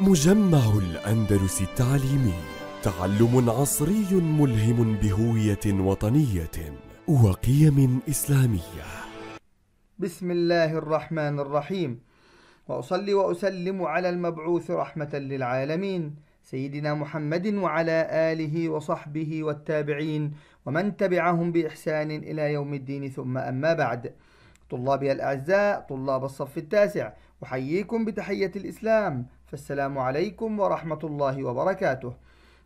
مجمع الأندلس التعليمي تعلم عصري ملهم بهوية وطنية وقيم إسلامية بسم الله الرحمن الرحيم وأصلي وأسلم على المبعوث رحمة للعالمين سيدنا محمد وعلى آله وصحبه والتابعين ومن تبعهم بإحسان إلى يوم الدين ثم أما بعد طلابي الأعزاء طلاب الصف التاسع أحييكم بتحية الإسلام فالسلام عليكم ورحمة الله وبركاته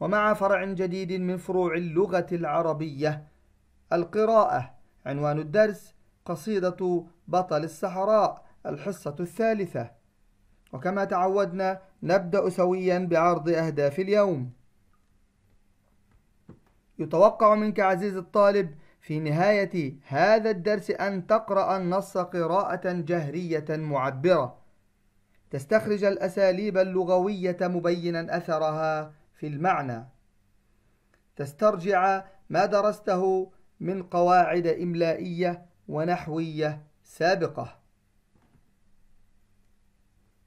ومع فرع جديد من فروع اللغة العربية القراءة عنوان الدرس قصيدة بطل الصحراء الحصة الثالثة وكما تعودنا نبدأ سويا بعرض أهداف اليوم يتوقع منك عزيزي الطالب في نهاية هذا الدرس أن تقرأ النص قراءة جهرية معبرة تستخرج الأساليب اللغوية مبينا أثرها في المعنى تسترجع ما درسته من قواعد إملائية ونحوية سابقة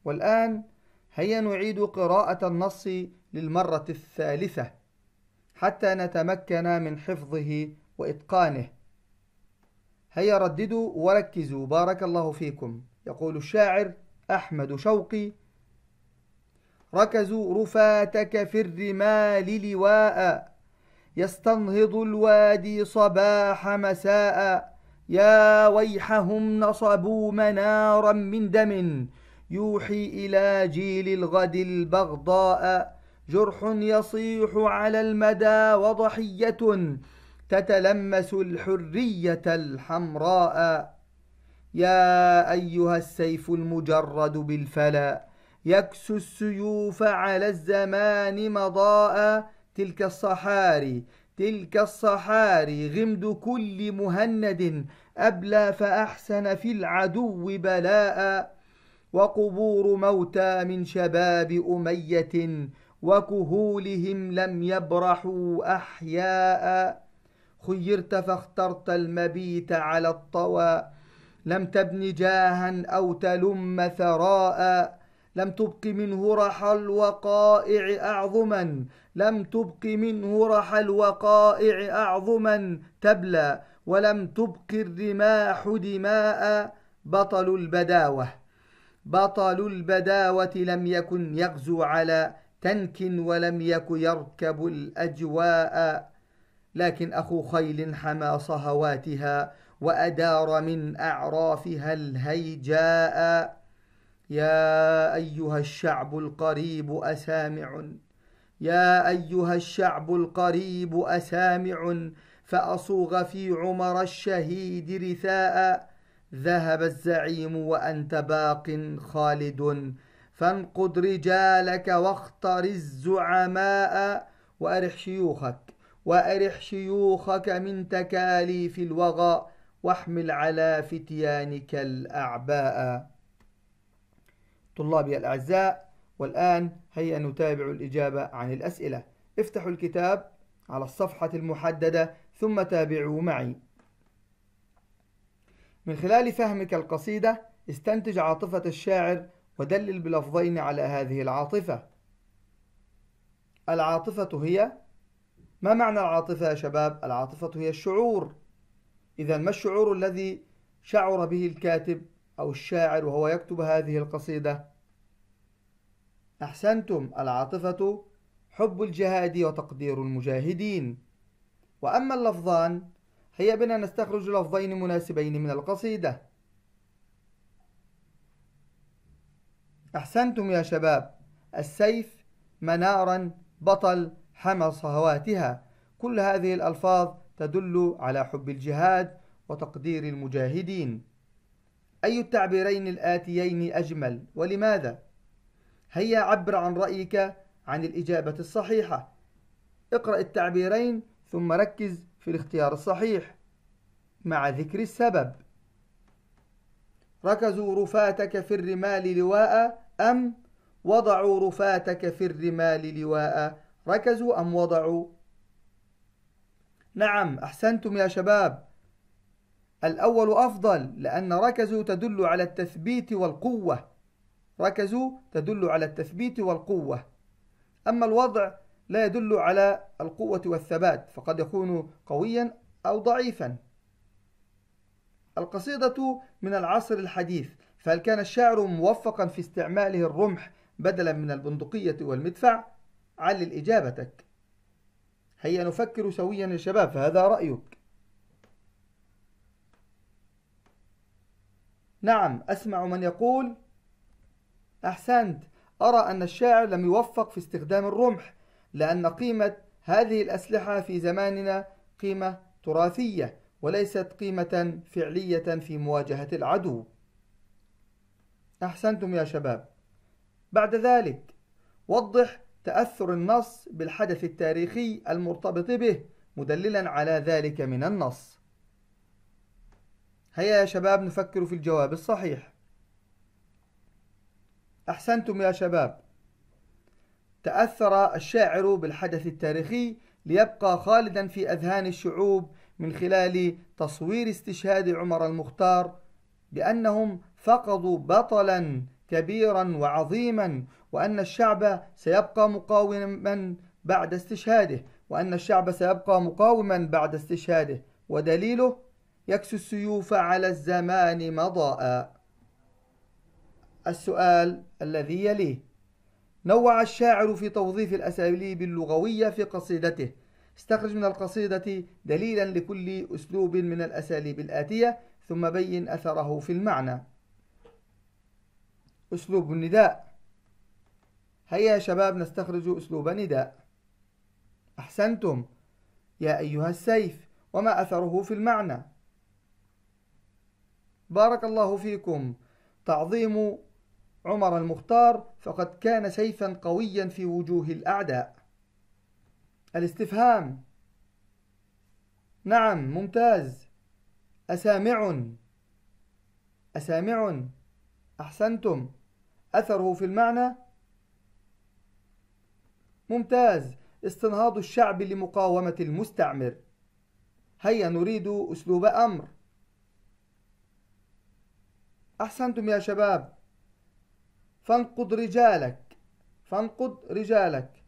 والآن هيا نعيد قراءة النص للمرة الثالثة حتى نتمكن من حفظه وإتقانه هيا رددوا وركزوا بارك الله فيكم يقول الشاعر أحمد شوقي ركزوا رفاتك في الرمال لواء يستنهض الوادي صباح مساء يا ويحهم نصبوا منارا من دم يوحي إلى جيل الغد البغضاء جرح يصيح على المدى وضحية تتلمس الحرية الحمراء يا أيها السيف المجرد بالفلا يكسو السيوف على الزمان مضاء تلك الصحاري تلك الصحاري غمد كل مهند أبلى فأحسن في العدو بلاء وقبور موتى من شباب أمية وكهولهم لم يبرحوا أحياء خيرت فاخترت المبيت على الطوى لم تبن جاها أو تلم ثراء لم تبق منه رحى الوقائع أعظما لم تبق منه رحى الوقائع أعظما تبلى ولم تبق الرماح دماء بطل البداوة بطل البداوة لم يكن يغزو على تنك ولم يك يركب الأجواء لكن أخو خيل حمى صهواتها وأدار من أعرافها الهيجاء يا أيها الشعب القريب أسامع يا أيها الشعب القريب أسامع فأصوغ في عمر الشهيد رثاء ذهب الزعيم وأنت باق خالد فانقض رجالك واختر الزعماء وأرح شيوخك وأرح شيوخك من تكاليف الوغى واحمل على فتيانك الأعباء طلابي الأعزاء والآن هيا نتابع الإجابة عن الأسئلة افتحوا الكتاب على الصفحة المحددة ثم تابعوا معي من خلال فهمك القصيدة استنتج عاطفة الشاعر ودلل بلفظين على هذه العاطفة العاطفة هي ما معنى العاطفة يا شباب؟ العاطفة هي الشعور إذا ما الشعور الذي شعر به الكاتب أو الشاعر وهو يكتب هذه القصيدة؟ أحسنتم العاطفة حب الجهاد وتقدير المجاهدين وأما اللفظان هيا بنا نستخرج لفظين مناسبين من القصيدة أحسنتم يا شباب السيف منارا بطل حمى صهواتها كل هذه الألفاظ تدل على حب الجهاد وتقدير المجاهدين أي التعبيرين الآتيين أجمل ولماذا؟ هيا عبر عن رأيك عن الإجابة الصحيحة اقرأ التعبيرين ثم ركز في الاختيار الصحيح مع ذكر السبب ركزوا رفاتك في الرمال لواء أم وضعوا رفاتك في الرمال لواء ركزوا أم وضعوا؟ نعم أحسنتم يا شباب الأول أفضل لأن ركزوا تدل على التثبيت والقوة ركزوا تدل على التثبيت والقوة أما الوضع لا يدل على القوة والثبات فقد يكون قويا أو ضعيفا القصيدة من العصر الحديث فهل كان الشاعر موفقا في استعماله الرمح بدلا من البندقية والمدفع؟ علل إجابتك هيا نفكر سويا يا شباب فهذا رأيك نعم أسمع من يقول أحسنت أرى أن الشاعر لم يوفق في استخدام الرمح لأن قيمة هذه الأسلحة في زماننا قيمة تراثية وليست قيمة فعلية في مواجهة العدو أحسنتم يا شباب بعد ذلك وضح تأثر النص بالحدث التاريخي المرتبط به مدللا على ذلك من النص هيا يا شباب نفكر في الجواب الصحيح أحسنتم يا شباب تأثر الشاعر بالحدث التاريخي ليبقى خالدا في أذهان الشعوب من خلال تصوير استشهاد عمر المختار بأنهم فقدوا بطلا كبيرا وعظيما وأن الشعب سيبقى مقاوما بعد استشهاده وأن الشعب سيبقى مقاوما بعد استشهاده ودليله يكسو السيوف على الزمان مضاء السؤال الذي يليه نوع الشاعر في توظيف الأساليب اللغوية في قصيدته استخرج من القصيدة دليلا لكل أسلوب من الأساليب الآتية ثم بين أثره في المعنى أسلوب النداء هيا يا شباب نستخرج أسلوب نداء أحسنتم يا أيها السيف وما أثره في المعنى بارك الله فيكم تعظيم عمر المختار فقد كان سيفا قويا في وجوه الأعداء الاستفهام نعم ممتاز أسامع أسامع أحسنتم أثره في المعنى ممتاز استنهاض الشعب لمقاومة المستعمر هيا نريد أسلوب أمر أحسنتم يا شباب فانقض رجالك فانقض رجالك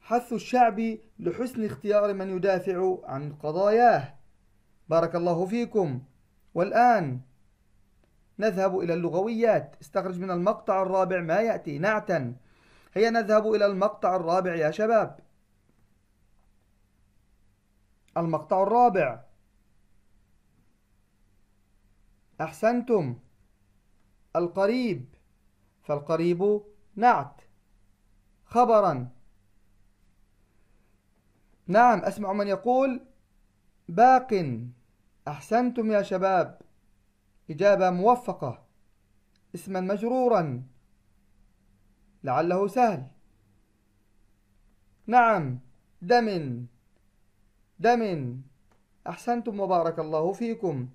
حث الشعب لحسن اختيار من يدافع عن قضاياه بارك الله فيكم والآن نذهب إلى اللغويات استخرج من المقطع الرابع ما يأتي نعتا هيا نذهب إلى المقطع الرابع يا شباب المقطع الرابع أحسنتم القريب فالقريب نعت خبرا نعم أسمع من يقول باق أحسنتم يا شباب إجابة موفقة اسما مجرورا لعله سهل نعم دم دم أحسنتم وبارك الله فيكم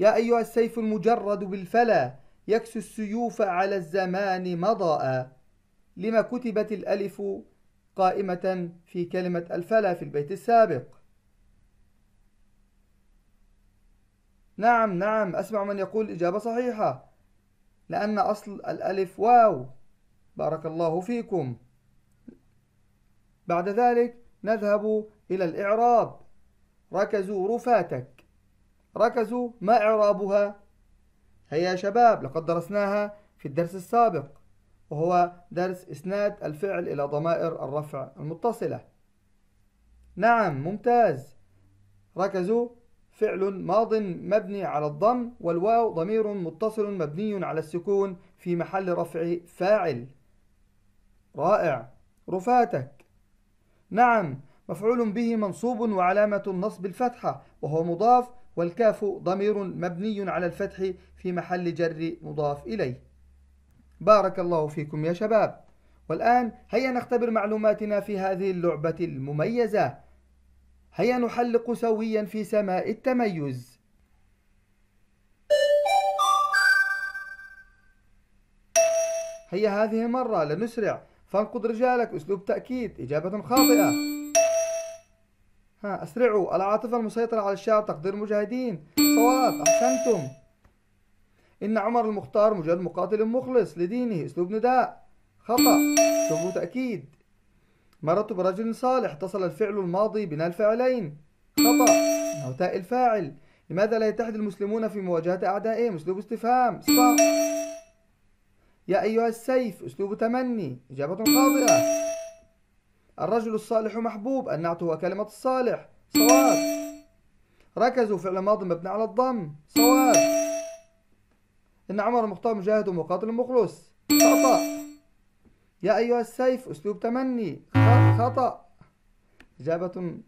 يا أيها السيف المجرد بالفلا يكسو السيوف على الزمان مضاء لما كتبت الألف قائمة في كلمة الفلا في البيت السابق نعم نعم أسمع من يقول إجابة صحيحة لأن أصل الألف واو بارك الله فيكم بعد ذلك نذهب إلى الإعراب ركزوا رفاتك ركزوا ما إعرابها هيا يا شباب لقد درسناها في الدرس السابق وهو درس إسناد الفعل إلى ضمائر الرفع المتصلة نعم ممتاز ركزوا فعل ماض مبني على الضم والواو ضمير متصل مبني على السكون في محل رفع فاعل رائع رفاتك نعم مفعول به منصوب وعلامة النصب الفتحة وهو مضاف والكاف ضمير مبني على الفتح في محل جر مضاف إليه بارك الله فيكم يا شباب والآن هيا نختبر معلوماتنا في هذه اللعبة المميزة هيا نحلق سويا في سماء التميز هيا هذه مرة لنسرع فانقض رجالك أسلوب تأكيد إجابة خاطئة ها أسرعوا العاطفة المسيطرة على الشعر تقدير مجاهدين صواب أحسنتم إن عمر المختار مجرد مقاتل مخلص لدينه أسلوب نداء خطأ أسلوب تأكيد مررت برجل صالح اتصل الفعل الماضي بنا الفعلين خطأ أو تاء الفاعل لماذا لا يتحد المسلمون في مواجهة أعدائهم أسلوب استفهام صح يا أيها السيف أسلوب تمني إجابة خاطئة الرجل الصالح محبوب النعت هو كلمة الصالح صواب ركزوا فعل ماضي مبني على الضم صواب إن عمر المختار مجاهد ومقاتل مخلص خطأ يا أيها السيف أسلوب تمني خطأ إجابة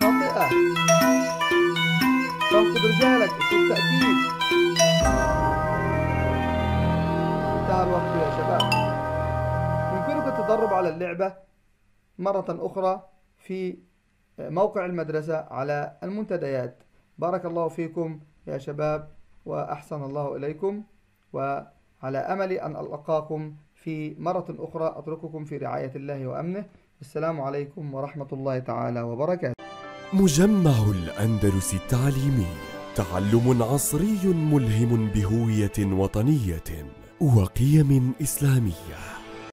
خاطئة تنقض رجالك أسلوب تأكيد انتهى الوقت يا شباب يمكنك التدرب على اللعبة مرة أخرى في موقع المدرسة على المنتديات بارك الله فيكم يا شباب وأحسن الله إليكم وعلى أمل أن ألقاكم في مرة أخرى أترككم في رعاية الله وأمنه السلام عليكم ورحمة الله تعالى وبركاته مجمع الأندلس التعليمي تعلم عصري ملهم بهوية وطنية وقيم إسلامية